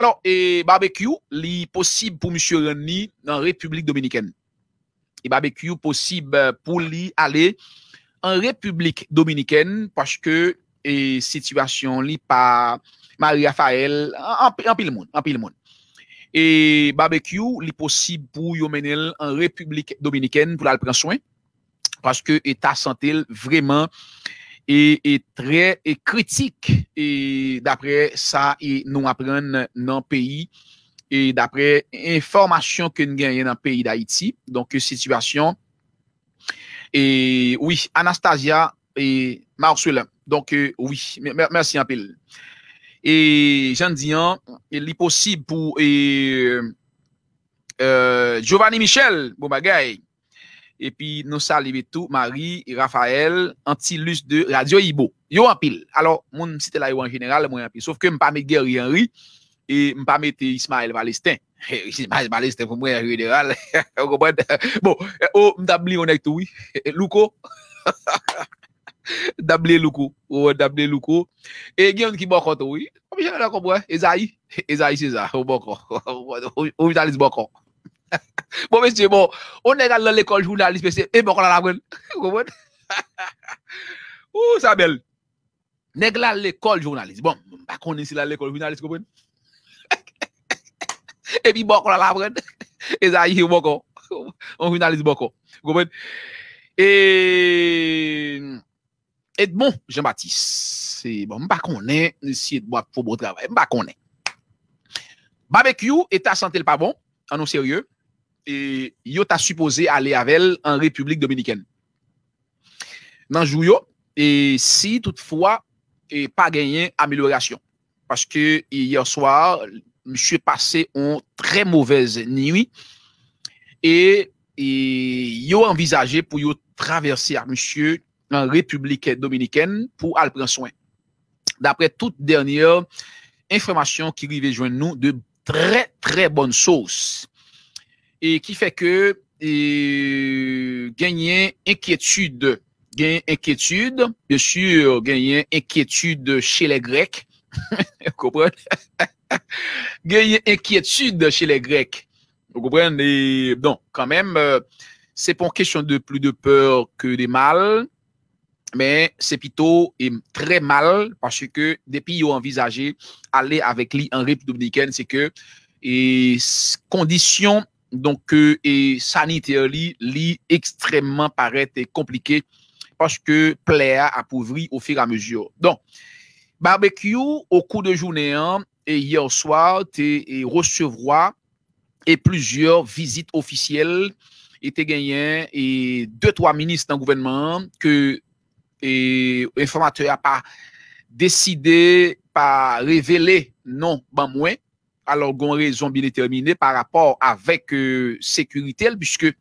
Alors, e barbecue li posib pou M. Renly nan Republik Dominikèn. E barbecue posib euh, pou li ale an Republik Dominikèn paske e situasyon li pa Marie-Raphael an pi le moun. E barbecue li posib pou Yomenel an Republik Dominikèn pou la l pren soin paske eta santel vreman... E, e tre e kritik e dapre sa e nou apren nan peyi. E dapre informasyon ke nou genyen nan peyi d'Haïti. Donk e situasyon. E oui, Anastasia e Marcella. Donk e, oui, mersi anpil. E jan diyan, li posib pou euh, Giovanni Michel, bou bagay. E pi, nosa libetou, Marie, Raphael, Antilus 2, Radio Ibo. Yo anpil. Alors, moun msite la yo an general, moun anpil. Sof ke mpame Gerri Henry, e mpame Ismael Balestin. E Ismael Balestin pou mwen an general. Yo kompwen. Bon, yo mdabli yon ek touwi. Loko. Dabli Loko. Yo mdabli Loko. E gen yon ki mwakon touwi. Mwakon mwen kompwen. Ezayi. Ezayi Cezar. Mwakon. Mwakon mwen mwen mwen mwen mwen mwen mwen mwen mwen mwen mwen mwen mwen mwen mwen mwen mwen bon, monsieur, bon, on est dans l'école journaliste, et bon, on a la brune. Vous comprenez? Ouh, ça belle. Nèg dans l'école journaliste. Bon, pas qu'on est l'école journaliste, vous comprenez? et puis bon, on a la brune. Et ça, y a bon, On journaliste bon Vous comprenez? Et. bon, Jean-Baptiste, c'est bon, pas qu'on est, si Edmond pour bon travail, pas qu'on est. Barbecue, état santé le pas bon, en non sérieux et yo t'a supposé aller avec elle en République dominicaine. Nan jou et si toutefois et pas gagné amélioration parce que hier soir monsieur passé en très mauvaise nuit et il a envisagé pour yo traverser à monsieur en République dominicaine pour aller prendre soin. D'après toute dernière information qui arrivent joindre nous de très très bonnes sources et qui fait que gagner inquiétude. Gagner inquiétude, bien sûr, gagner inquiétude chez les Grecs. Vous comprenez? gagner inquiétude chez les Grecs. Vous comprenez? donc, quand même, euh, c'est pas question de plus de peur que de mal, mais c'est plutôt très mal parce que depuis qu'ils ont envisagé aller avec lui en République dominicaine, c'est que et conditions Donk e euh, saniter li, li ekstremman parete e komplike paske ple a apouvri ou fi la mejyo. Donk, barbekyou ou kou de jounen an, e yon swa te recevwa e plujor vizit ofisyel e te genyen e de twa minis tan gouvenman ke e informatoy a pa deside pa revele non ban mwen alor gon rezon bi determine pa rapor avek euh, sekuritel, biske,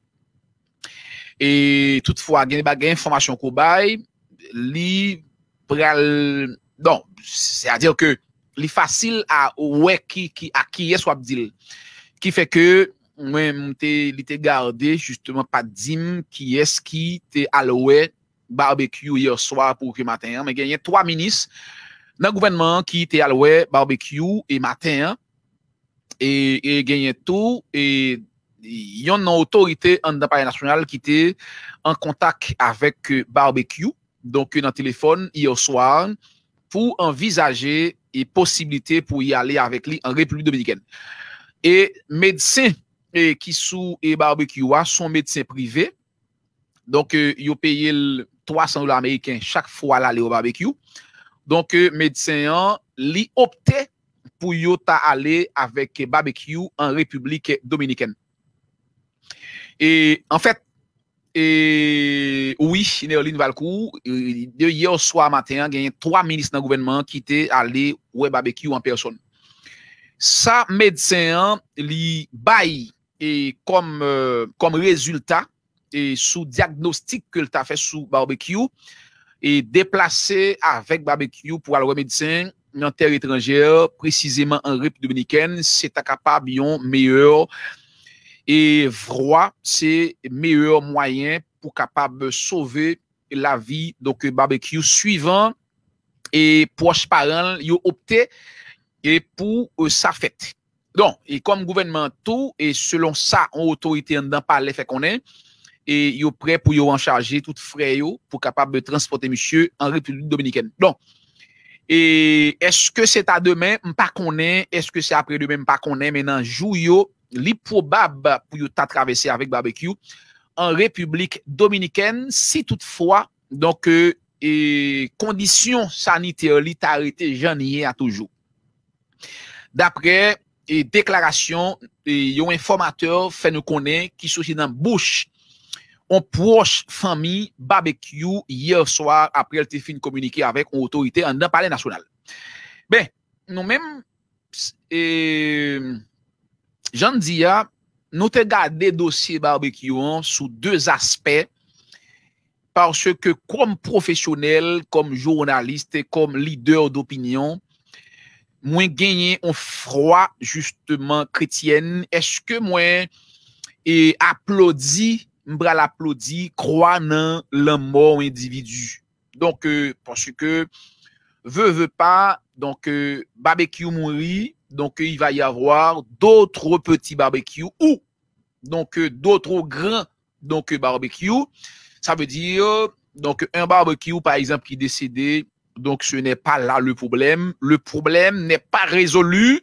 e toutfwa geni bagay informasyon koubay, li, pral, don, se a dir ke, li fasil a we ki, a ki yes wap dil, ki fe ke, li te garde, justeman, pa dim ki es ki te alwe barbekyou yerswa pou ki matenyan, men genyen, toa minis nan gouvenman ki te alwe barbekyou e matenyan, E, e genyen tou e yon nan otorite an Dampaya Nasjonal ki te an kontak avek euh, Barbecue donk euh, nan telefon iyo swan pou envizaje e posibilite pou yi ale avek li an Republik Dominiken e medse ki sou e Barbecue wa son medse prive donk euh, yo peye 300 oula Ameriken chak fwa la li o Barbecue donk medse an li opte pou yo ta ale avek e barbekyou an republik dominiken. En fèt, oui, Néoline Valcoux, yo swa matin, genye 3 minis nan gouvenman ki te ale we barbekyou an person. Sa medisyen li bay e kom euh, rezultat e sou diagnostik ke l ta fe sou barbekyou e deplase avek barbekyou pou alwe medisyen nan ter etranjè, prezizèman an rep Dominiken, se ta kapab yon meyèr e vroi se meyèr mwayen pou kapab sauve la vi doke barbecue suivan e poche paran, yo optè e pou e, sa fèt. Don, e kom gouvernementou e selon sa, an otorite an dan pa le fè konè, e yo prè pou yo an chargè tout frè yo pou kapab transporte mishye an rep Dominiken. Don, E, eske se ta demen, mpa konen, eske se apre demen, mpa konen, menan jou yo, li pou bab pou yo euh, ta travese avik barbekyou, an republik dominiken, si toutfwa, donke, e, kondisyon sanite, litarite, janye a toujou. Dapre, e, deklarasyon, yon informateur fè nou konen, ki sou si nan bouch, on proche famille barbecue hier soir après fini de communiquer avec une autorité en palais national. Ben, nous-mêmes, j'en dis ah, nous te gardé dossier barbecue hein, sous deux aspects parce que comme professionnel, comme journaliste, comme leader d'opinion, moins gagné en froid justement chrétienne. Est-ce que moi et applaudi M'bral l'applaudi, croit non le mort individu. Donc, euh, parce que, veut, veut pas, donc, euh, barbecue mourit, donc, il va y avoir d'autres petits barbecues ou, donc, euh, d'autres grands, donc, barbecues. Ça veut dire, donc, un barbecue, par exemple, qui est décédé, donc, ce n'est pas là le problème. Le problème n'est pas résolu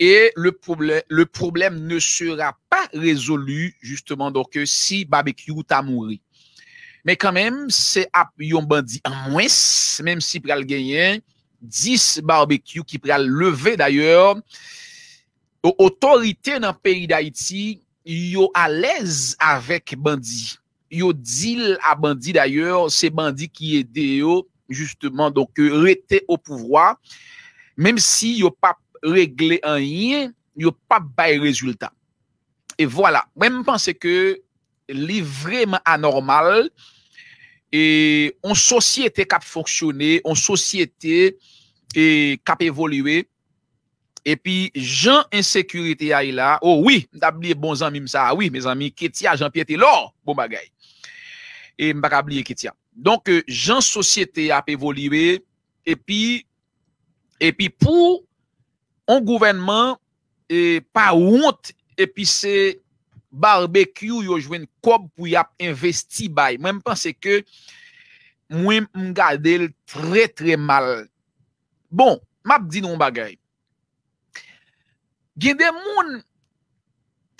et le problème, ne sera pas résolu, justement, donc, euh, si barbecue t'a mouru. Mais quand même, c'est un bandit en moins, même si pral gagner 10 barbecue qui pral lever d'ailleurs. Autorité dans le pays d'Haïti, yo à l'aise avec bandit. Yo deal à bandit d'ailleurs, c'est bandit qui est justement donc euh, rester au pouvoir même si yo pas regle an yin, yo pa bay rezultat. E voilà, wè m'pense ke li vreman anormal e an sosyete kap fonksyoné, an sosyete e kap evolüwe, epi jan ensekurite a ila, o wè, m'dabliye bon zami msa, wè, mè zami, ketia, jan pi ete lò, m'bagay, m'bagabliye ketia. Donk, euh, jan sosyete ap evolüwe, epi e pou An gouvenman pa wout epise barbekyou yojwen kob pou yap investi bay. Mwen mpense ke mwen mga del tre tre mal. Bon, map di nou bagay. Gye de moun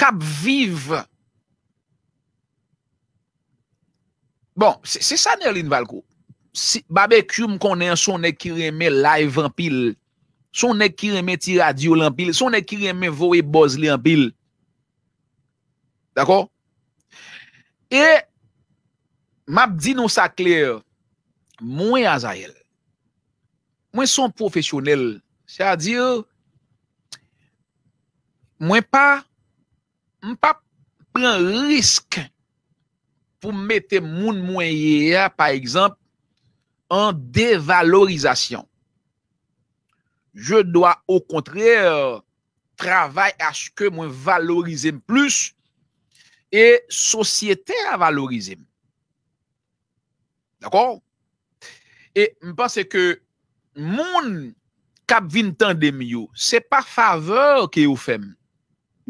kap viv. Bon, se sa nè rin val ko. Barbekyou m konen son ek kireme la evan pil l. Son ek kiremen ti radio lan bil, son ek kiremen vowe boz li lan bil. D'akor? E, map di nou sa kler, mwen aza el, mwen son profesyonel, sa di, mwen pa, mwen pa pren risk pou mette moun mwen ye ya, pa ekzamp, an devalorizasyon. Je do a o kontrèr travay a chke mwen valorize m plus e sosyete a valorize m. D'akor? E m panse ke moun kap vintan dem yo, se pa faveur ki yo fem,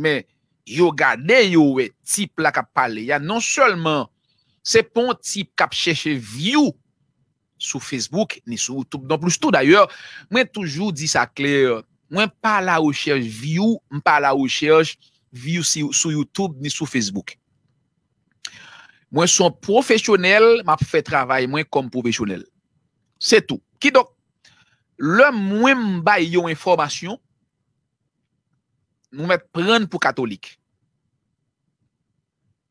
me yo gade yo we tip la kap pale, ya non selman se pon tip kap chèche viyo, sou Facebook ni sou YouTube. Don plus tout d'ailleurs, mwen toujou di sa kler, mwen pa la ouchech view, mwen pa la ouchech view sou YouTube ni sou Facebook. Mwen son profesyonel, mwen pou fè travay mwen kom profesyonel. Se tou. Ki dok, lè mwen mba yon informasyon, mwen mwen pren pou katolik.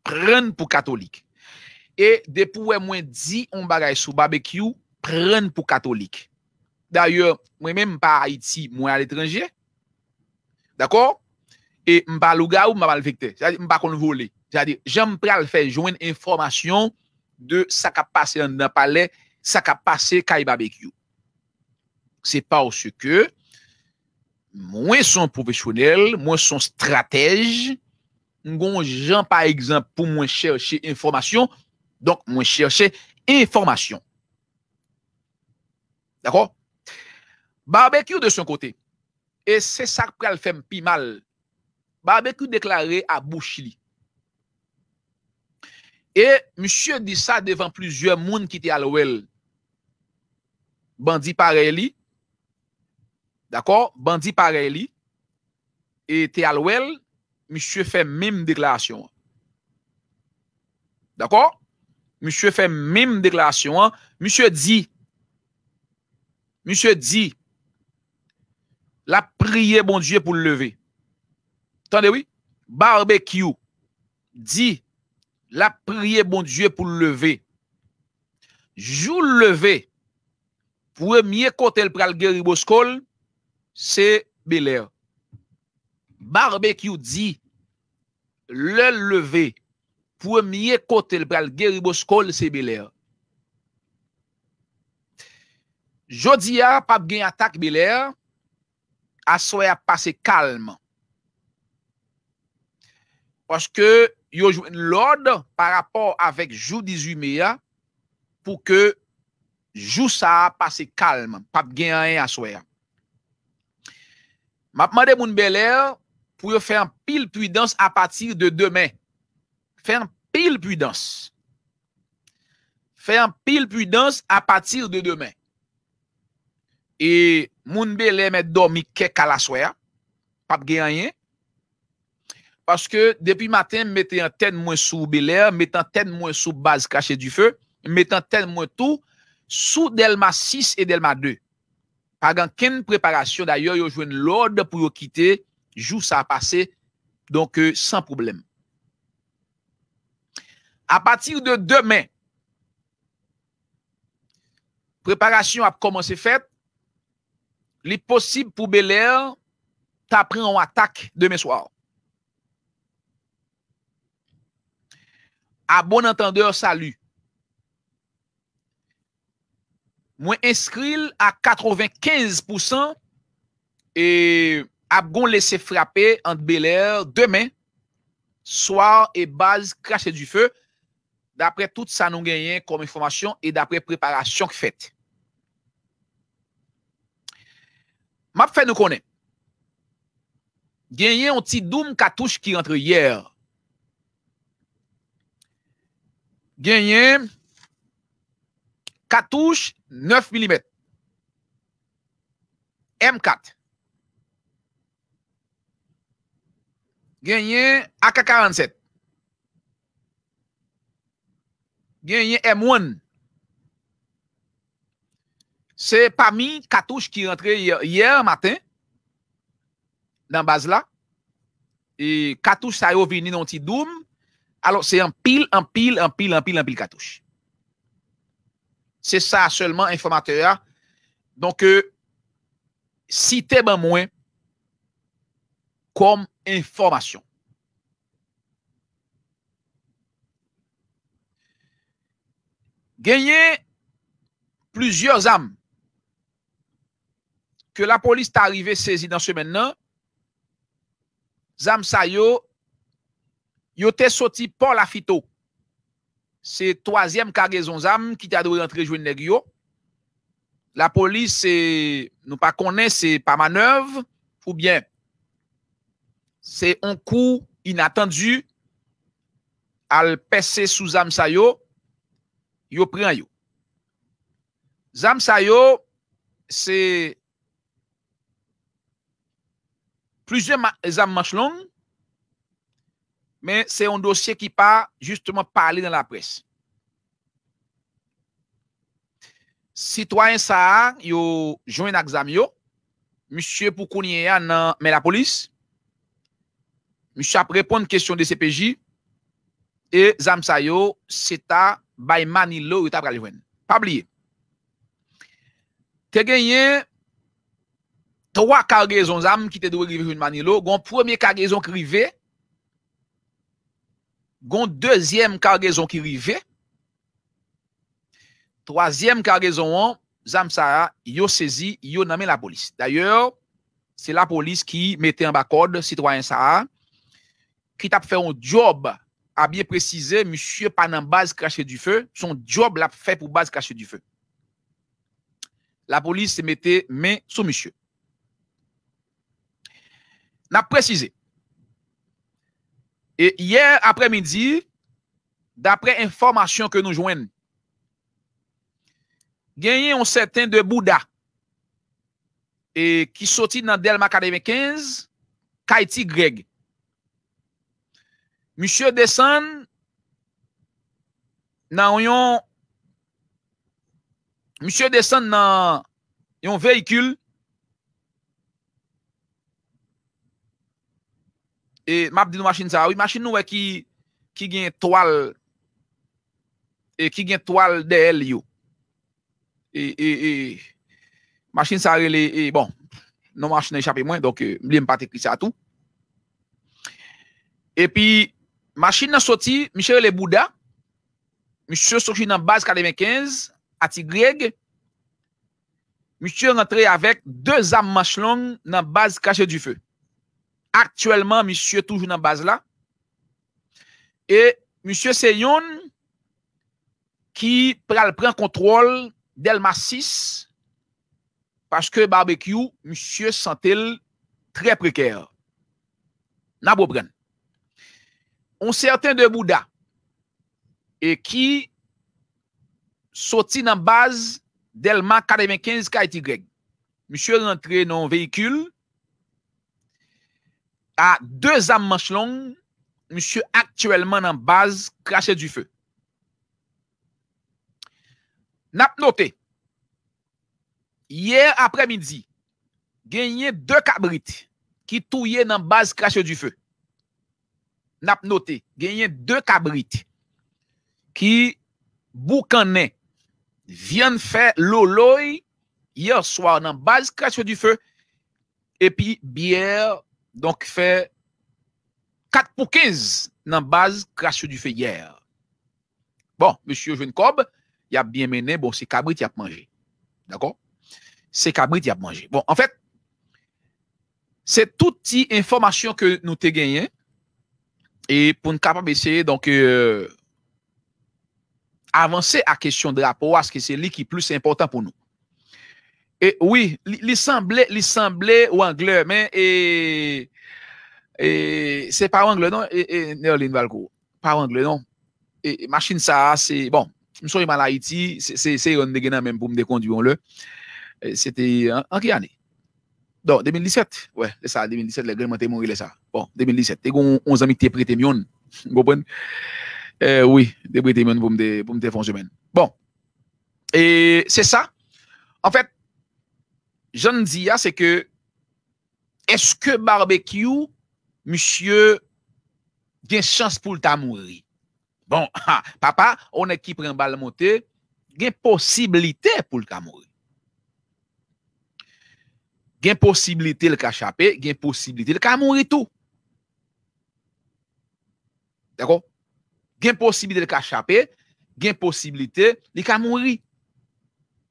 Pren pou katolik. e depouwe mwen di an bagay sou barbecue, pren pou katolik. D'ayor, mwen men mpa a Haiti mwen al etranje, d'akor, e mpa luga ou mpa malvekte, mpa konvole. Jadid, jen mpre al fej jouen informasyon de sa ka pase an dapale, sa ka pase kay barbecue. Se pa ou se ke, mwen son profesyonel, mwen son stratej, mgon jen pa ekzamp pou mwen chershe informasyon, Donk mwen chershe informasyon. D'akor? Barbekou de son kote. E se sak pral fem pi mal. Barbekou deklaré a bouch li. E msye di sa devan plizye moun ki te al ouel. Bandi pare li. D'akor? Bandi pare li. E te al ouel, msye fem mim deklarasyon. D'akor? Monsieur fait même déclaration. Hein. Monsieur dit, monsieur dit, la prière bon Dieu pour le lever. Attendez, oui? Barbecue dit, la prière bon Dieu pour le lever. Pour levé, premier côté le pral c'est Belair. Barbecue dit, le lever Pwè miye kote l pral geri bo skol se belè. Jodi a, pap gen atak belè, aswe a pase kalm. Wesh ke yo jwen l orde pa rapor avèk jou 18 mea pou ke jou sa a pase kalm, pap gen an en aswe. Map mande moun belè, pou yo fè an pil pwidans a patir de demè. pile pil pudans. un pile pudans à partir de demain. Et mon be met dormi kek la soya. Pap gen anyen. Paske depi matin, mette an ten mwen sou sous mette an ten mwen sou base kache du feu, mette an ten tout sous delma 6 et delma 2. Par ken preparasyon, d'ailleurs, yo jwen l'ordre pour yo quitter jou sa a pase, Donc, euh, sans problème. À partir de demain, préparation a commencé faite. Il est possible pour Bel Air en attaque demain soir. À bon entendeur, salut. Moi inscrit à 95% et a bon laissé frapper entre Bel Air demain soir et base cracher du feu d'après tout ça nous gagnons comme information et d'après préparation fait. M'a fait nous connaît. Gagné un petit doom cartouche qui rentre hier. Gagné cartouche 9 mm. M4. Gagné AK47. Gen yon M1. Se pa mi katouche ki rentre yon matin. Dan baz la. E katouche sa yo vini nan ti doum. Alo se an pil, an pil, an pil, an pil katouche. Se sa selle man informatoya. Don ke euh, site ban mwen. Kom informasyon. genyen pluzye zanm ke la polis ta arrive sezi nan semen nan zanm sa yo yo te soti pa la fito se toazyem kagezon zanm ki ta do rentre jwen neg yo la polis se nou pa kone se pa manev pou bien se on kou inattendu al pesse sou zanm sa yo yo pre an yo. Zam sa yo, se plize zam manch long, men se yon dosye ki pa justman pale nan la pres. Citoyen sa a, yo jwen ak zam yo, misye pou konye an nan men la polis, misye ap repon kestyon de CPJ, e zam sa yo, se ta bay Manilou yot ap kalivwen. Pabliye. Te genye, 3 kargezon zanm ki te dwe rive joun Manilou, gon premier kargezon ki rive, gon deuxième kargezon ki rive, troisième kargezon an, zanm sara, yo sezi, yo name la polis. D'ayor, se la polis ki mette an bakod, si twayen sara, ki tap fe yon job, ki tap fe yon job, a bien précisé, monsieur pas dans base cracher du feu, son job l'a fait pour base cracher du feu. La police se mettait main sur monsieur. N'a précisé. Et hier après-midi, d'après information que nous joignons, gagné un certain de Bouddha et qui sortit dans Delma 95, Kaiti Greg. Mishye desan nan yon veyikul. E map di nou machin sa. Ah Ouye, machin nou wè ki gen toal. E ki gen toal de el yo. E, e, e machin sa rele. E bon, nou machin e chapi mwen. Donke, mli mpate ki sa tou. E pi... Machin nan soti, Mishere le Bouda, Mishere soti nan baz kade men 15, Ati Greg, Mishere rentre avek, Deux am machlon nan baz kache du fe. Aktuellement, Mishere toujou nan baz la, E Mishere se yon, Ki pral pran kontrol, Del mas 6, Pache ke barbekyou, Mishere santel, Mishere sentel, Tre prekèr, Nan bo brenn, On sèrten de bouda e ki soti nan baz delman kadevenkinz kaitigreg. Mishè rentre nan veyikul a deux am manch long mishè aktuellement nan baz krashe du fe. Nap note, yè apre midzi, genye de kabrit ki touye nan baz krashe du fe. n'a pas noté, gagné deux cabrites qui boucanaient, viennent faire loloy hier soir dans la base création du feu, et puis bière, donc fait quatre pour dans la base création du feu hier. Bon, monsieur Jeune il y a bien mené, bon, c'est cabrit, il a mangé. D'accord? C'est cabrit, il a mangé. Bon, en fait, c'est toute information que nous t'ai gagné. E pou nou kapab ese, avanse a kesyon drapo, aske se li ki plus important pou nou. E oui, li semble wangle, men, e se pa wangle non, e ner lin valgo, pa wangle non. E machin sa, se bon, msoy man la iti, se yon de genan men pou m de kondyon le, se te an ki ane. Don, 2017, wè, lè sa, 2017 lè, gwen mwen te moun rilè sa. Bon, 2017, te goun on zami te prete moun. Gopwen, wè, wè, te prete moun pou mde fon jemen. Bon, e, se sa, an fèt, jen ziya se ke, eske barbekyou, mysye, gen chans pou lta moun rilè. Bon, ha, papa, on ek ki pren bal motè, gen posibilite pou lta moun rilè. gen posibilite le ka chapè, gen posibilite le ka mounri tou. D'akon? Gen posibilite le ka chapè, gen posibilite le ka mounri.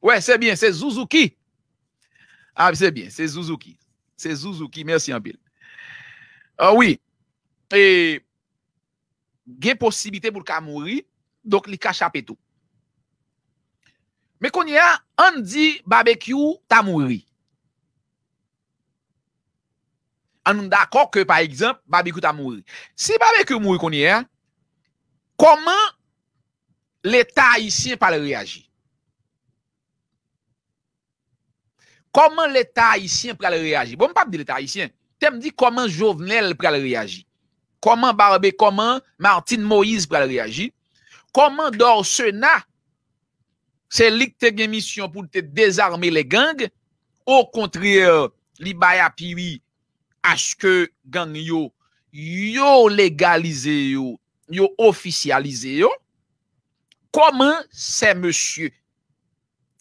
Ouè, se bien, se Zouzouki. A, ah, se bien, se Zouzouki. Se Zouzouki, mersi yon bil. Ah, Ouè, e, gen posibilite pou le ka mounri, dok le ka chapè tou. Mè konye a, an di babekyou ta mounri. An nou d'akor ke, par exemple, Babi Kouta Moui. Si Babi Kouta Moui konye, koman l'Etat Haitien pral reyagi? Koman l'Etat Haitien pral reyagi? Bon, m'pap di l'Etat Haitien. Te m'di koman Jovenel pral reyagi? Koman Barbe, koman Martin Moïse pral reyagi? Koman Dor Sena se lik te gemisyon pou te dezarme le gang? Ou kontri, li Bayapiwi aske gang yo yo legalize yo, yo ofisyalize yo, koman se monsye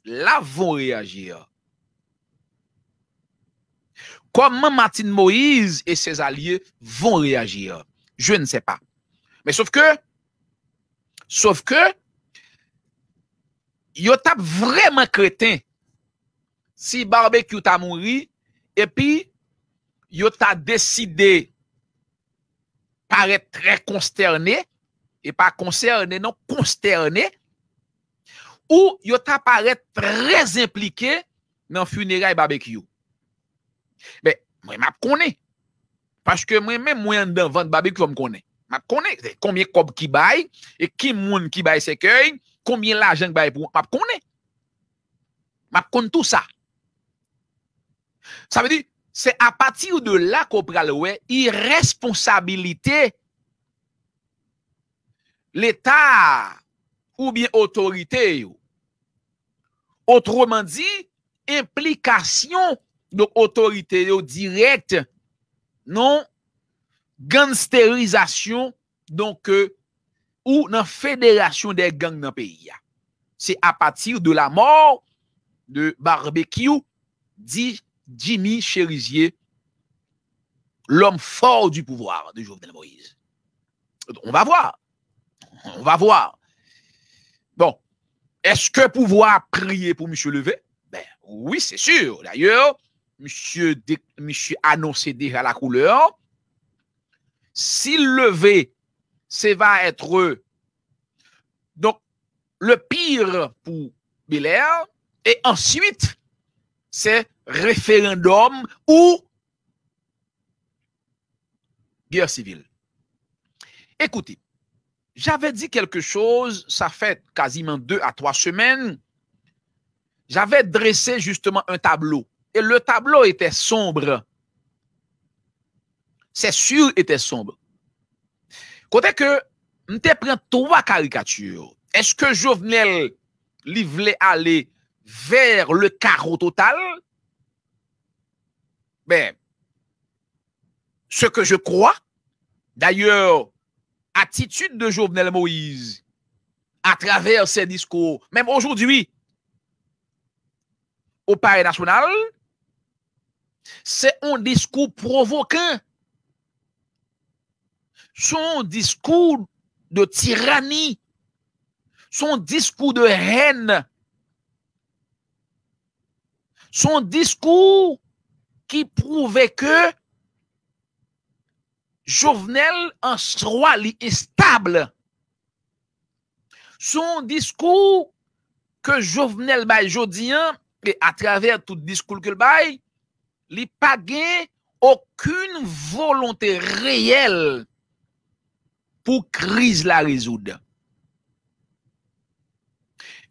la von reagir? Koman Martin Moïse et ses alliè von reagir? Je ne se pa. Mais sauf ke, sauf ke, yo tap vreman kretan si barbek yo ta mounri, epi, yo t'a décidé paraître très consterné et pas concerné non consterné ou yo t'a paraître très impliqué dans funérailles barbecue. Mais moi m'a connais parce que moi même moi dans vente barbecue je connais. M'a connais combien cob qui baille et qui moun qui bail sécueil, combien l'argent baille pour m'a connais. M'a connais tout ça. Ça veut dire Se apatir de la ko pralwe, i responsabilite l'Etat ou bien otoriteyo. Otroman di, implikasyon do otoriteyo direk nan gansterizasyon euh, ou nan fedelasyon de gang nan peyi. Se apatir de la mor de barbekyo di gen Jimmy Chérisier, l'homme fort du pouvoir de Jovenel Moïse. On va voir. On va voir. Bon, est-ce que pouvoir prier pour M. Levé? Ben oui, c'est sûr. D'ailleurs, M. monsieur annoncé déjà la couleur. S'il levait, ça va être Donc, le pire pour Belair. Et ensuite, c'est référendum ou guerre civile. Écoutez, j'avais dit quelque chose, ça fait quasiment deux à trois semaines, j'avais dressé justement un tableau. Et le tableau était sombre. C'est sûr, était sombre. Côté que, je pris trois caricatures. Est-ce que Jovenel, il voulait aller vers le carreau total, ben, ce que je crois, d'ailleurs, attitude de Jovenel Moïse à travers ses discours, même aujourd'hui, au Paris national, c'est un discours provoquant. Son discours de tyrannie, son discours de haine son discours qui prouvait que Jovenel en soi est stable. Son discours que Jovenel bail hein, et à travers tout discours que bail, il pas aucune volonté réelle pour crise la résoudre.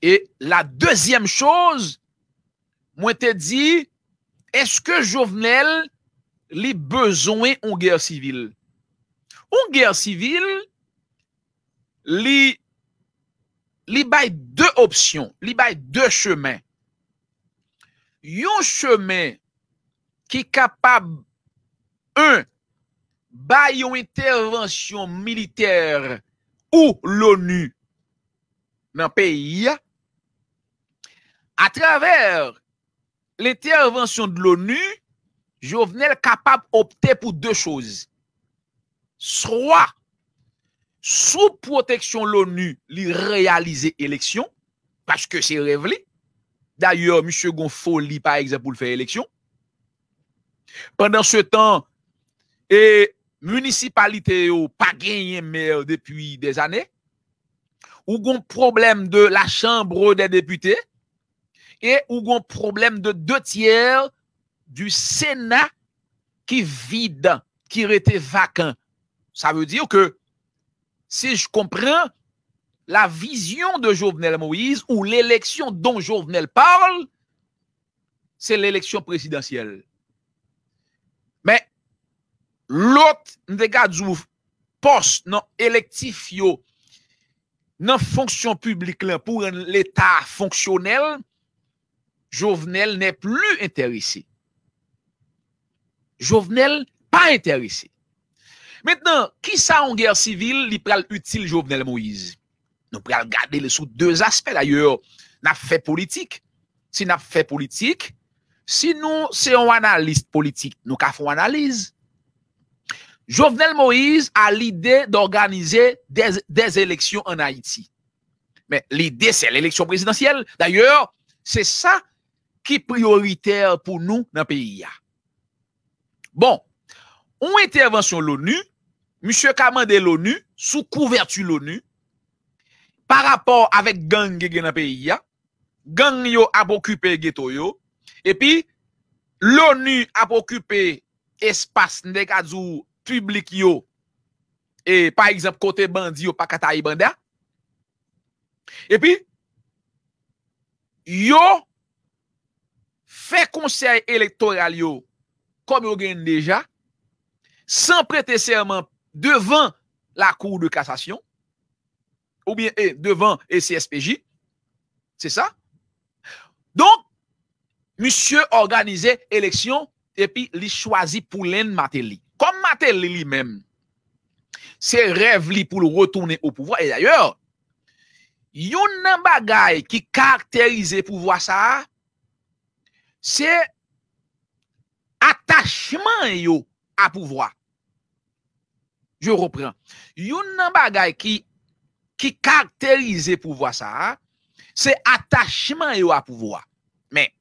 Et la deuxième chose, moi te dit est-ce que Jovenel les besoin en guerre civile Une guerre civile il y a deux options y a deux chemins Un chemin qui capable un bâillon une intervention militaire ou l'ONU dans pays à travers l'intervention de l'ONU, jo venel kapap opte pou de chouz. Sroa, sou proteksyon l'ONU li realize eleksyon, paske se revli, d'ayor, msye gon foli pa ekse pou l'fe eleksyon, pandan se tan, e municipalite yo pa genye mer depuy de zane, ou gon problem de la chambre de deputey, e ou gwen problem de 2 tiers du Sénat ki vide, ki rete vaken. Sa veu diyo ke, se j kompran, la vizyon de Jovenel Moïse ou l'éleksyon don Jovenel parle, se l'éleksyon presidansyel. Mè, lot n de gadjou pos nan elektif yo nan fonksyon publik lè pou l'état fonksyonel, Jovenel n'est plus intéressé. Jovenel, pas intéressé. Maintenant, qui ça en guerre civile, il pral utile Jovenel Moïse? Nous pral garder le sous deux aspects d'ailleurs. N'a fait politique. Si n'a fait politique, si nous, c'est un analyste politique, nous avons fait analyse. Jovenel Moïse a l'idée d'organiser des, des, élections en Haïti. Mais l'idée, c'est l'élection présidentielle. D'ailleurs, c'est ça qui prioritaire pour nous dans le pays Bon, on intervention, l'ONU, Monsieur kamande l'ONU, sous couverture l'ONU, par rapport avec gang dans dans pays, pays gang yo occupé puis geto yo, puis l'ONU a occupé espace public public, yo, et, par exemple côté bandit, ou puis kata et puis yo fè konsey elektoralyo kom yon gen deja, san prete serman devan la kou de kassasyon, ou bien eh, devan e SSPJ, se sa. Donk, misye organize eleksyon epi li chwazi pou lèn mater li. Kom mater li li men, se rev li pou le retourne ou pouvoi. E d'ayor, yon nan bagay ki karakterize pouvoi sa a, Se atachman yo a pouvoa. Je repren. Yon nan bagay ki karakterize pouvoa sa, se atachman yo a pouvoa. Men,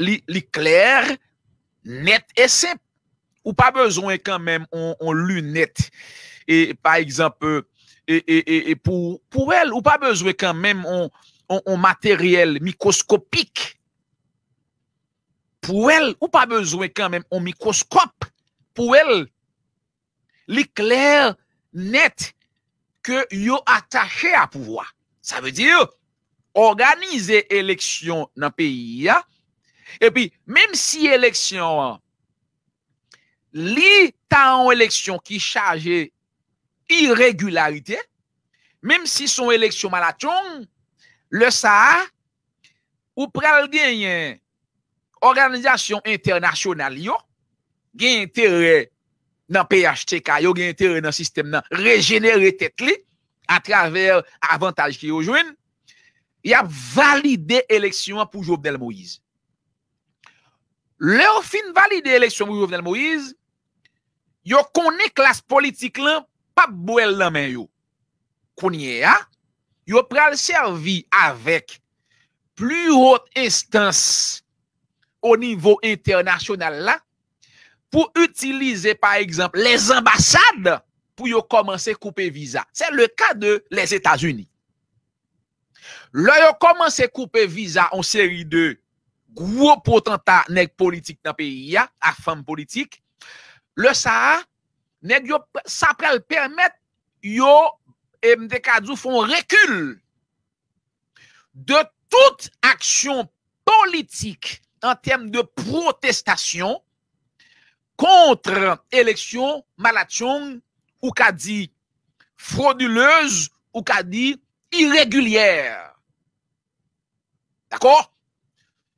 li kler, net, ese. Ou pa bezwen kan men, on lunet. E, par exemple, e, e, pou el, ou pa bezwen kan men, on materyel mikoskopik. pou el ou pa bezwe kanmen on mikroskop pou el li kler net ke yo atache a pouvoa. Sa ve di yo organize eleksyon nan peyi ya epi mem si eleksyon li ta an eleksyon ki chaje iregularite mem si son eleksyon malaton le sa ou pral genyen Organizasyon internasyonal yo gen entere nan PHTK, yo gen entere nan sistem nan regenere tet li a traver avantaj ki yo jwen ya valide eleksyon pou Jovenel Moïse. Le ou fin valide eleksyon pou Jovenel Moïse yo kone klas politik lan pap bwel nan men yo. Kone ya yo pral servi avèk plurot estans O nivou internasyonal la Pou utilize par eksemp Les ambasade Pou yo komanse koupe viza Se le ka de les Etats-Unis Le yo komanse koupe viza On seri de Gwo potentat nek politik nan periya A fam politik Le sa Nek yo saprel permit Yo MDK djou fon rekul De tout aksyon politik en termes de protestation contre élection Malachong ou qu'a dit frauduleuse ou qu'a dit irrégulière. D'accord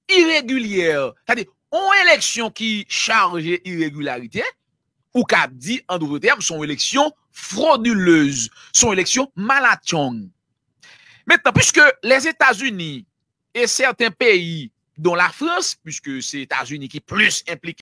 Irrégulière. C'est-à-dire, une élection qui charge irrégularité ou qu'a dit, en d'autres termes, son élection frauduleuse, son élection malachong. Maintenant, puisque les États-Unis et certains pays dont la France, puisque c'est États-Unis qui plus impliqué